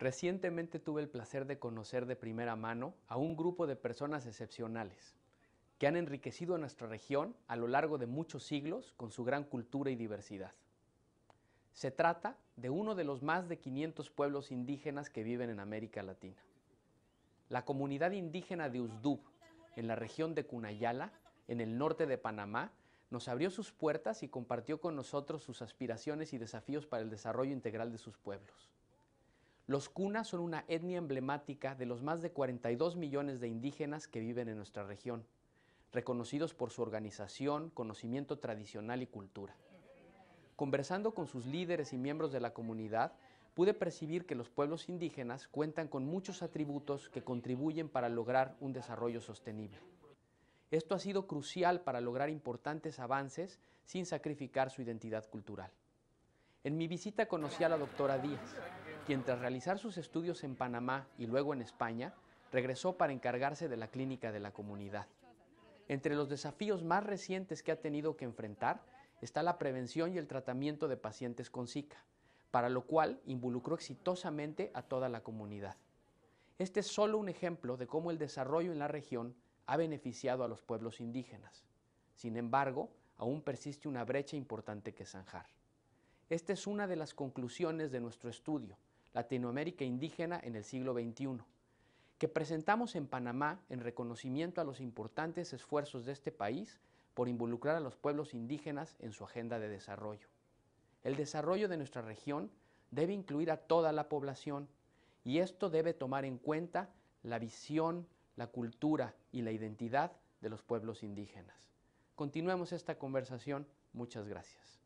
Recientemente tuve el placer de conocer de primera mano a un grupo de personas excepcionales que han enriquecido a nuestra región a lo largo de muchos siglos con su gran cultura y diversidad. Se trata de uno de los más de 500 pueblos indígenas que viven en América Latina. La comunidad indígena de Uzdub, en la región de Cunayala, en el norte de Panamá, nos abrió sus puertas y compartió con nosotros sus aspiraciones y desafíos para el desarrollo integral de sus pueblos. Los Kuna son una etnia emblemática de los más de 42 millones de indígenas que viven en nuestra región, reconocidos por su organización, conocimiento tradicional y cultura. Conversando con sus líderes y miembros de la comunidad, pude percibir que los pueblos indígenas cuentan con muchos atributos que contribuyen para lograr un desarrollo sostenible. Esto ha sido crucial para lograr importantes avances sin sacrificar su identidad cultural. En mi visita conocí a la doctora Díaz, quien tras realizar sus estudios en Panamá y luego en España, regresó para encargarse de la clínica de la comunidad. Entre los desafíos más recientes que ha tenido que enfrentar está la prevención y el tratamiento de pacientes con Zika, para lo cual involucró exitosamente a toda la comunidad. Este es solo un ejemplo de cómo el desarrollo en la región ha beneficiado a los pueblos indígenas. Sin embargo, aún persiste una brecha importante que zanjar. Esta es una de las conclusiones de nuestro estudio, Latinoamérica indígena en el siglo XXI, que presentamos en Panamá en reconocimiento a los importantes esfuerzos de este país por involucrar a los pueblos indígenas en su agenda de desarrollo. El desarrollo de nuestra región debe incluir a toda la población y esto debe tomar en cuenta la visión, la cultura y la identidad de los pueblos indígenas. Continuemos esta conversación. Muchas gracias.